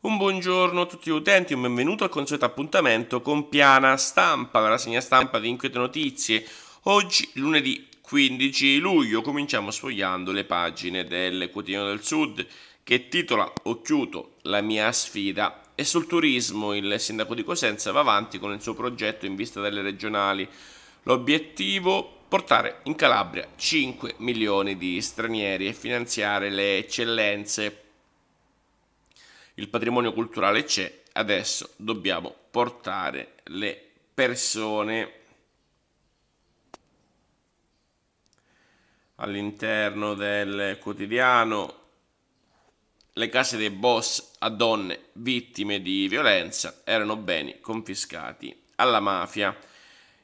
Un buongiorno a tutti gli utenti, un benvenuto al consueto appuntamento con Piana Stampa, la rassegna stampa di Inquiete Notizie. Oggi, lunedì 15 luglio, cominciamo sfogliando le pagine del Quotidiano del Sud che titola Ho chiuso la mia sfida e sul turismo il sindaco di Cosenza va avanti con il suo progetto in vista delle regionali. L'obiettivo portare in Calabria 5 milioni di stranieri e finanziare le eccellenze il patrimonio culturale c'è, adesso dobbiamo portare le persone all'interno del quotidiano le case dei boss a donne vittime di violenza erano beni confiscati alla mafia.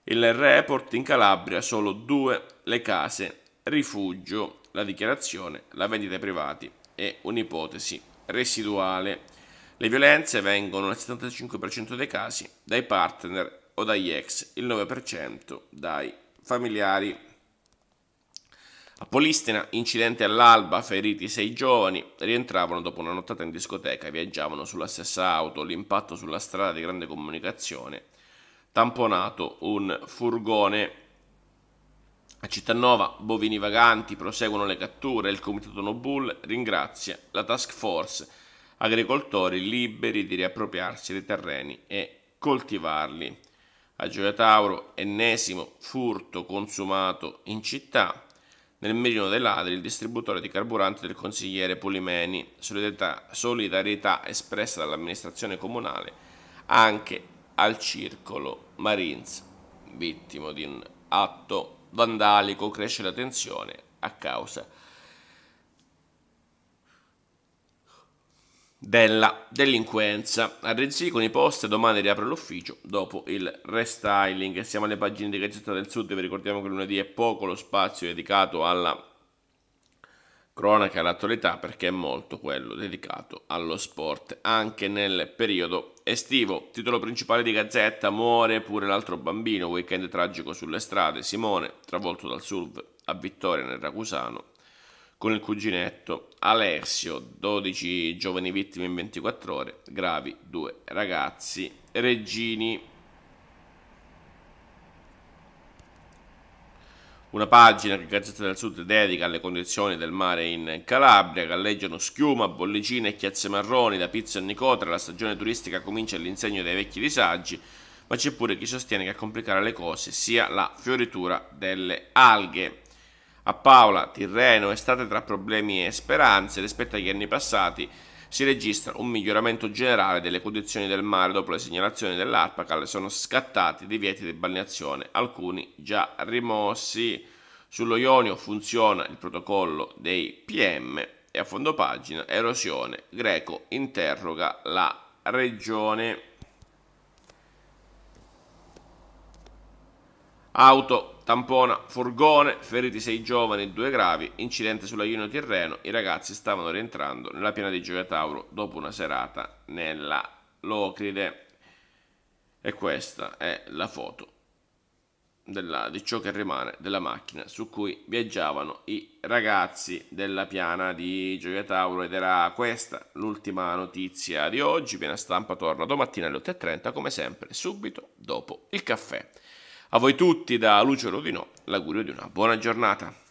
Il report in Calabria solo due le case, rifugio, la dichiarazione, la vendita ai privati e un'ipotesi residuale. Le violenze vengono nel 75% dei casi dai partner o dagli ex, il 9% dai familiari. A Polistena, incidente all'alba, feriti sei giovani, rientravano dopo una nottata in discoteca, viaggiavano sulla stessa auto, l'impatto sulla strada di grande comunicazione, tamponato un furgone a Cittanova, bovini vaganti, proseguono le catture, il comitato Nobul ringrazia la task force, agricoltori liberi di riappropriarsi dei terreni e coltivarli. A Gioia Tauro, ennesimo furto consumato in città. Nel merino dei ladri, il distributore di carburante del consigliere Polimeni, solidarietà, solidarietà espressa dall'amministrazione comunale anche al circolo Marins, vittima di un atto vandalico, cresce la tensione a causa della delinquenza. A con i post domani riapre l'ufficio dopo il restyling. Siamo alle pagine di Gazzetta del Sud, vi ricordiamo che lunedì è poco lo spazio dedicato alla cronaca all'attualità perché è molto quello dedicato allo sport anche nel periodo Estivo, titolo principale di Gazzetta, muore pure l'altro bambino, weekend tragico sulle strade, Simone, travolto dal SUV a Vittoria nel Racusano, con il cuginetto, Alessio, 12 giovani vittime in 24 ore, gravi due ragazzi, Regini, Una pagina che Gazzetta del Sud dedica alle condizioni del mare in Calabria, galleggiano schiuma, bollicine e chiazze marroni, da Pizza e Nicotra la stagione turistica comincia all'insegno dei vecchi disagi, ma c'è pure chi sostiene che a complicare le cose sia la fioritura delle alghe. A Paola, Tirreno, estate tra problemi e speranze rispetto agli anni passati, si registra un miglioramento generale delle condizioni del mare dopo le segnalazioni dell'ARPACAL sono scattati divieti di balneazione, alcuni già rimossi. Sullo Ionio funziona il protocollo dei PM e a fondo pagina erosione, Greco interroga la regione. Auto Tampona, furgone, feriti sei giovani e due gravi, incidente sull'aiuto Tirreno, i ragazzi stavano rientrando nella piana di Gioia Tauro dopo una serata nella Locride. E questa è la foto della, di ciò che rimane della macchina su cui viaggiavano i ragazzi della piana di Gioia Tauro ed era questa l'ultima notizia di oggi. Piena stampa torna domattina alle 8.30 come sempre subito dopo il caffè. A voi tutti da Lucio Rovinò l'augurio di una buona giornata.